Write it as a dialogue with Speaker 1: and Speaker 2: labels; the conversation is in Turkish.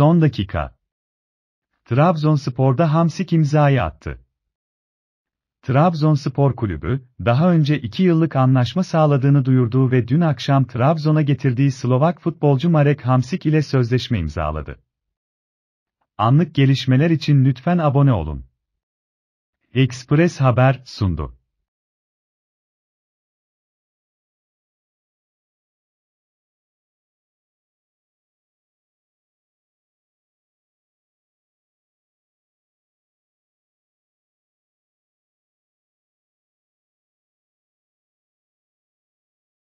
Speaker 1: Son dakika. Trabzonspor'da Hamsik imzayı attı. Trabzonspor Kulübü, daha önce 2 yıllık anlaşma sağladığını duyurduğu ve dün akşam Trabzon'a getirdiği Slovak futbolcu Marek Hamsik ile sözleşme imzaladı. Anlık gelişmeler için lütfen abone olun.
Speaker 2: Express Haber sundu.